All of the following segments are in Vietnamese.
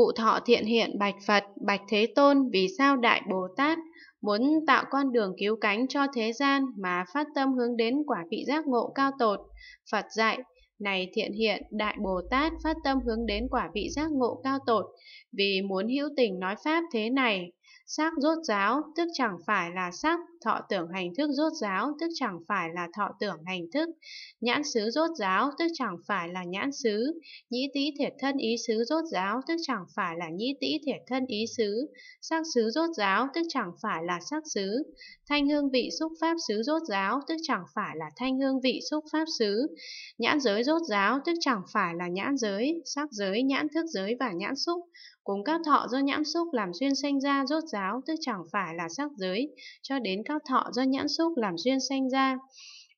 cụ thọ thiện hiện bạch Phật, bạch Thế Tôn vì sao Đại Bồ Tát muốn tạo con đường cứu cánh cho thế gian mà phát tâm hướng đến quả vị giác ngộ cao tột. Phật dạy, này thiện hiện, Đại Bồ Tát phát tâm hướng đến quả vị giác ngộ cao tột, vì muốn hữu tình nói Pháp thế này, Sắc rốt ráo tức chẳng phải là sắc, thọ tưởng hành thức rốt ráo tức chẳng phải là thọ tưởng hành thức, nhãn xứ rốt ráo tức chẳng phải là nhãn xứ, nhĩ tý thiệt thân ý xứ rốt ráo tức chẳng phải là nhĩ tý thiệt thân ý xứ, sắc xứ rốt ráo tức chẳng phải là sắc xứ, thanh hương vị xúc pháp xứ rốt ráo tức chẳng phải là thanh hương vị xúc pháp xứ, nhãn giới rốt ráo tức chẳng phải là nhãn giới, sắc giới, nhãn thức giới và nhãn xúc, Cùng các thọ do nhãn xúc làm duyên sanh ra rốt ráo tức chẳng phải là sắc giới, cho đến các thọ do nhãn xúc làm duyên sanh ra.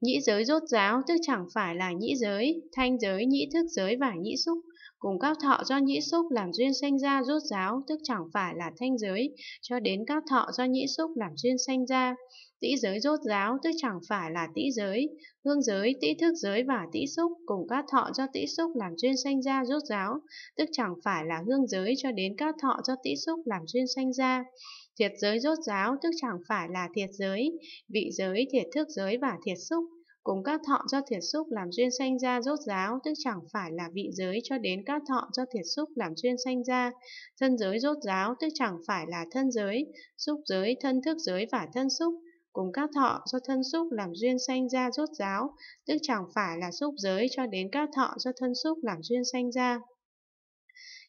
Nhĩ giới rốt ráo tức chẳng phải là nhĩ giới, thanh giới, nhĩ thức giới và nhĩ xúc cùng các thọ do nhĩ xúc làm duyên sanh ra rốt giáo, tức chẳng phải là thanh giới, cho đến các thọ do nhĩ xúc làm duyên sanh ra. Tĩ giới rốt giáo, tức chẳng phải là tĩ giới, hương giới, tĩ thức giới và tĩ xúc, cùng các thọ do tĩ xúc làm duyên sanh ra rốt giáo, tức chẳng phải là hương giới cho đến các thọ do tĩ xúc làm duyên sanh ra. Thiệt giới rốt giáo, tức chẳng phải là thiệt giới, vị giới, thiệt thức giới và thiệt xúc, cùng các thọ do thiệt xúc làm duyên sanh ra rốt ráo, tức chẳng phải là vị giới cho đến các thọ do thiệt xúc làm duyên sanh ra, thân giới rốt ráo, tức chẳng phải là thân giới, xúc giới, thân thức giới và thân xúc, cùng các thọ do thân xúc làm duyên sanh ra rốt ráo, tức chẳng phải là xúc giới cho đến các thọ do thân xúc làm duyên sanh ra.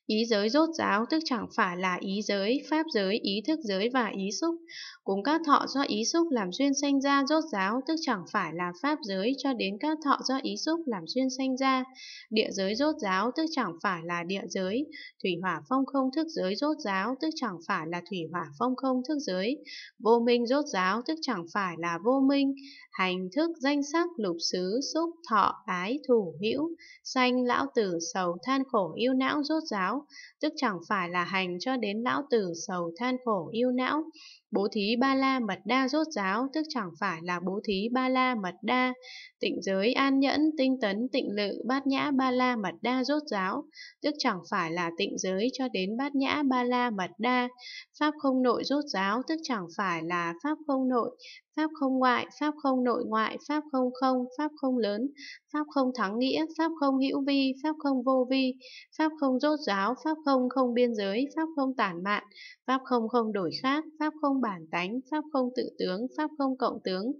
Ý giới rốt ráo tức chẳng phải là ý giới, pháp giới, ý thức giới và ý xúc. Cùng các thọ do ý xúc làm duyên sanh ra rốt ráo tức chẳng phải là pháp giới cho đến các thọ do ý xúc làm duyên sanh ra. Địa giới rốt ráo tức chẳng phải là địa giới. Thủy hỏa phong không thức giới rốt ráo tức chẳng phải là thủy hỏa phong không thức giới. Vô minh rốt ráo tức chẳng phải là vô minh hành thức danh sắc lục xứ xúc thọ ái thủ hữu sanh lão tử sầu than khổ yêu não rốt ráo tức chẳng phải là hành cho đến lão tử sầu than khổ yêu não bố thí ba la mật đa rốt ráo tức chẳng phải là bố thí ba la mật đa tịnh giới an nhẫn tinh tấn tịnh lự bát nhã ba la mật đa rốt ráo tức chẳng phải là tịnh giới cho đến bát nhã ba la mật đa pháp không nội rốt ráo tức chẳng phải là pháp không nội pháp không ngoại pháp không nội ngoại, pháp không không, pháp không lớn, pháp không thắng nghĩa, pháp không hữu vi, pháp không vô vi, pháp không rốt ráo pháp không không biên giới, pháp không tản mạn, pháp không không đổi khác, pháp không bản tánh, pháp không tự tướng, pháp không cộng tướng,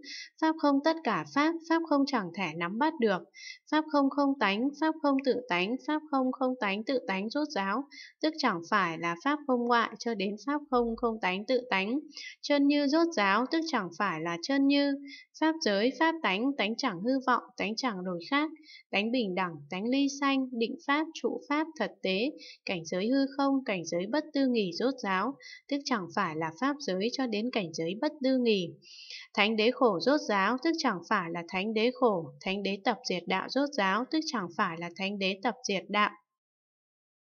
pháp không tất cả pháp, pháp không chẳng thể nắm bắt được, pháp không không tánh, pháp không tự tánh, pháp không không tánh tự tánh rốt ráo tức chẳng phải là pháp không ngoại cho đến pháp không không tánh tự tánh, chân như rốt ráo tức chẳng phải là chân như, pháp pháp giới, pháp tánh, tánh chẳng hư vọng, tánh chẳng đổi khác, tánh bình đẳng, tánh ly sanh, định pháp, trụ pháp, thật tế, cảnh giới hư không, cảnh giới bất tư nghỉ rốt ráo tức chẳng phải là pháp giới cho đến cảnh giới bất tư nghỉ. Thánh đế khổ rốt ráo tức chẳng phải là thánh đế khổ, thánh đế tập diệt đạo rốt ráo tức chẳng phải là thánh đế tập diệt đạo,